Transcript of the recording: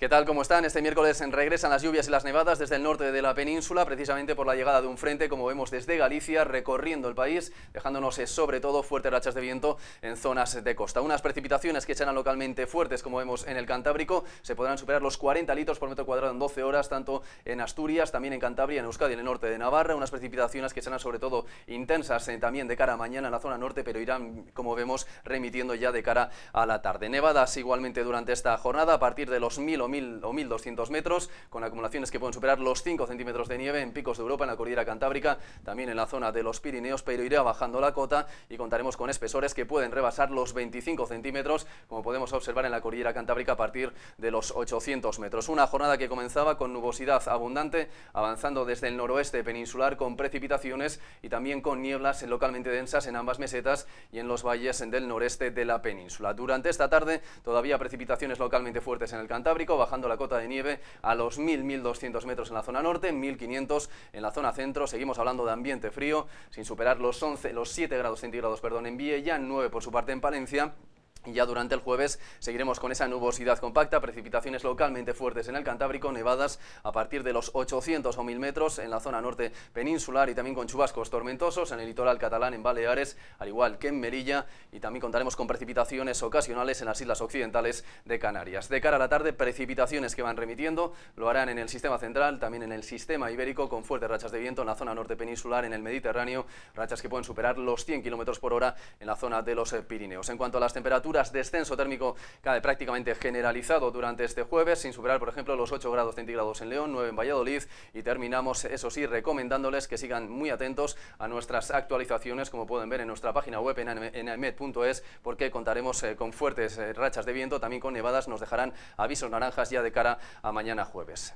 ¿Qué tal? ¿Cómo están? Este miércoles regresan las lluvias y las nevadas desde el norte de la península, precisamente por la llegada de un frente, como vemos desde Galicia, recorriendo el país, dejándonos eh, sobre todo fuertes rachas de viento en zonas de costa. Unas precipitaciones que serán localmente fuertes, como vemos en el Cantábrico, se podrán superar los 40 litros por metro cuadrado en 12 horas, tanto en Asturias, también en Cantabria, en Euskadi, en el norte de Navarra. Unas precipitaciones que serán sobre todo intensas eh, también de cara a mañana en la zona norte, pero irán, como vemos, remitiendo ya de cara a la tarde. Nevadas igualmente durante esta jornada, a partir de los 1000 1000 o 1200 metros, con acumulaciones que pueden superar los 5 centímetros de nieve en picos de Europa, en la cordillera Cantábrica, también en la zona de los Pirineos, pero irá bajando la cota y contaremos con espesores que pueden rebasar los 25 centímetros, como podemos observar en la cordillera Cantábrica a partir de los 800 metros. Una jornada que comenzaba con nubosidad abundante, avanzando desde el noroeste peninsular con precipitaciones y también con nieblas localmente densas en ambas mesetas y en los valles del noreste de la península. Durante esta tarde todavía precipitaciones localmente fuertes en el Cantábrico, bajando la cota de nieve a los 1.000-1.200 metros en la zona norte, 1.500 en la zona centro. Seguimos hablando de ambiente frío, sin superar los, 11, los 7 grados centígrados perdón, en ya 9 por su parte en Palencia y ya durante el jueves seguiremos con esa nubosidad compacta, precipitaciones localmente fuertes en el Cantábrico, nevadas a partir de los 800 o 1000 metros en la zona norte peninsular y también con chubascos tormentosos en el litoral catalán, en Baleares, al igual que en Merilla y también contaremos con precipitaciones ocasionales en las islas occidentales de Canarias. De cara a la tarde, precipitaciones que van remitiendo, lo harán en el sistema central, también en el sistema ibérico, con fuertes rachas de viento en la zona norte peninsular, en el Mediterráneo, rachas que pueden superar los 100 km por hora en la zona de los Pirineos. En cuanto a las temperaturas, de descenso térmico prácticamente generalizado durante este jueves, sin superar, por ejemplo, los 8 grados centígrados en León, 9 en Valladolid y terminamos, eso sí, recomendándoles que sigan muy atentos a nuestras actualizaciones, como pueden ver en nuestra página web en anemet.es porque contaremos eh, con fuertes eh, rachas de viento, también con nevadas, nos dejarán avisos naranjas ya de cara a mañana jueves.